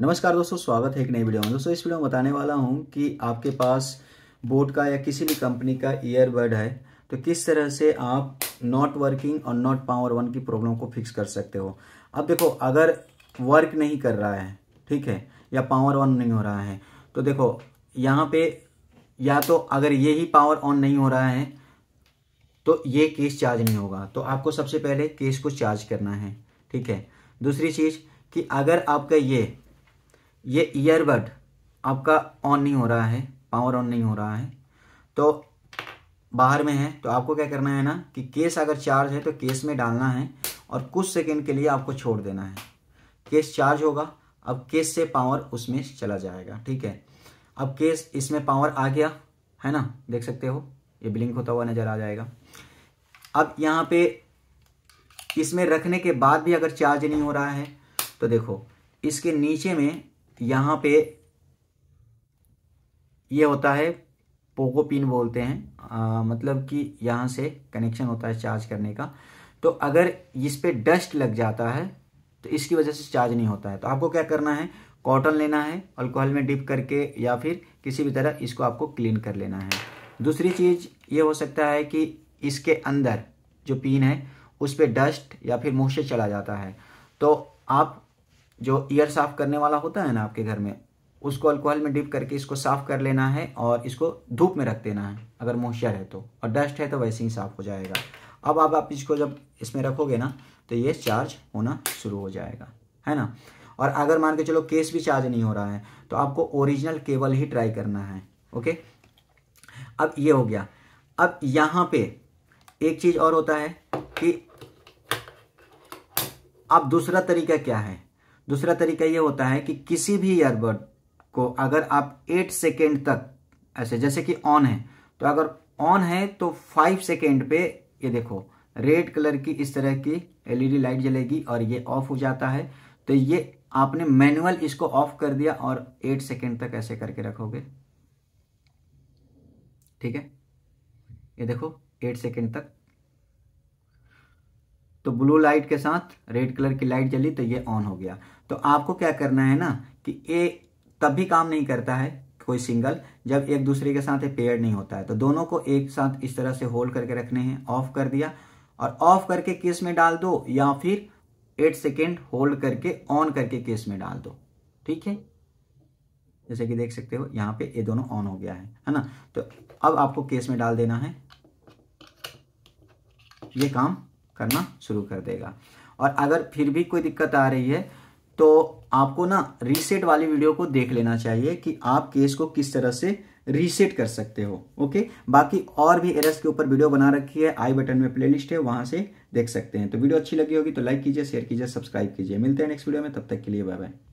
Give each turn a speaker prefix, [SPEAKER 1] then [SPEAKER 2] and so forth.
[SPEAKER 1] नमस्कार दोस्तों स्वागत है एक नई वीडियो में दोस्तों इस वीडियो में बताने वाला हूँ कि आपके पास बोट का या किसी भी कंपनी का ईयरबड है तो किस तरह से आप नॉट वर्किंग और नॉट पावर वन की प्रॉब्लम को फिक्स कर सकते हो अब देखो अगर वर्क नहीं कर रहा है ठीक है या पावर ऑन नहीं हो रहा है तो देखो यहाँ पे या तो अगर ये ही पावर ऑन नहीं हो रहा है तो ये केस चार्ज नहीं होगा तो आपको सबसे पहले केस को चार्ज करना है ठीक है दूसरी चीज़ कि अगर आपका ये ये ईयरबड आपका ऑन नहीं हो रहा है पावर ऑन नहीं हो रहा है तो बाहर में है तो आपको क्या करना है ना कि केस अगर चार्ज है तो केस में डालना है और कुछ सेकंड के लिए आपको छोड़ देना है केस चार्ज होगा अब केस से पावर उसमें चला जाएगा ठीक है अब केस इसमें पावर आ गया है ना देख सकते हो ये ब्लिंक होता हुआ नज़र आ जाएगा अब यहाँ पे इसमें रखने के बाद भी अगर चार्ज नहीं हो रहा है तो देखो इसके नीचे में यहाँ पे ये होता है पोको पिन बोलते हैं आ, मतलब कि यहाँ से कनेक्शन होता है चार्ज करने का तो अगर इस पर डस्ट लग जाता है तो इसकी वजह से चार्ज नहीं होता है तो आपको क्या करना है कॉटन लेना है अल्कोहल में डिप करके या फिर किसी भी तरह इसको आपको क्लीन कर लेना है दूसरी चीज़ ये हो सकता है कि इसके अंदर जो पिन है उस पर डस्ट या फिर मुँह चला जाता है तो आप जो ईयर साफ करने वाला होता है ना आपके घर में उसको अल्कोहल में डिप करके इसको साफ कर लेना है और इसको धूप में रख देना है अगर मॉइस्चर है तो और डस्ट है तो वैसे ही साफ हो जाएगा अब आप आप इसको जब इसमें रखोगे ना तो ये चार्ज होना शुरू हो जाएगा है ना और अगर मान के चलो केस भी चार्ज नहीं हो रहा है तो आपको ओरिजिनल केबल ही ट्राई करना है ओके अब ये हो गया अब यहां पे एक चीज़ और होता है कि अब दूसरा तरीका क्या है दूसरा तरीका यह होता है कि किसी भी ईयरबड को अगर आप एट सेकेंड तक ऐसे जैसे कि ऑन है तो अगर ऑन है तो फाइव सेकेंड पे ये देखो रेड कलर की इस तरह की एलईडी लाइट e जलेगी और ये ऑफ हो जाता है तो ये आपने मैनुअल इसको ऑफ कर दिया और एट सेकेंड तक ऐसे करके रखोगे ठीक है ये देखो एट सेकेंड तक तो ब्लू लाइट के साथ रेड कलर की लाइट जली तो ये ऑन हो गया तो आपको क्या करना है ना कि ये तब भी काम नहीं करता है कोई सिंगल जब एक दूसरे के साथ पेयर नहीं होता है तो दोनों को एक साथ इस तरह से होल्ड करके रखने हैं ऑफ कर दिया और ऑफ करके केस में डाल दो या फिर एट सेकेंड होल्ड करके ऑन करके केस में डाल दो ठीक है जैसे कि देख सकते हो यहां पे ये दोनों ऑन हो गया है है ना तो अब आपको केस में डाल देना है ये काम करना शुरू कर देगा और अगर फिर भी कोई दिक्कत आ रही है तो आपको ना रीसेट वाली वीडियो को देख लेना चाहिए कि आप केस को किस तरह से रीसेट कर सकते हो ओके बाकी और भी एरर्स के ऊपर वीडियो बना रखी है आई बटन में प्लेलिस्ट है वहां से देख सकते हैं तो वीडियो अच्छी लगी होगी तो लाइक कीजिए शेयर कीजिए सब्सक्राइब कीजिए मिलते हैं नेक्स्ट वीडियो में तब तक के लिए बाय बाय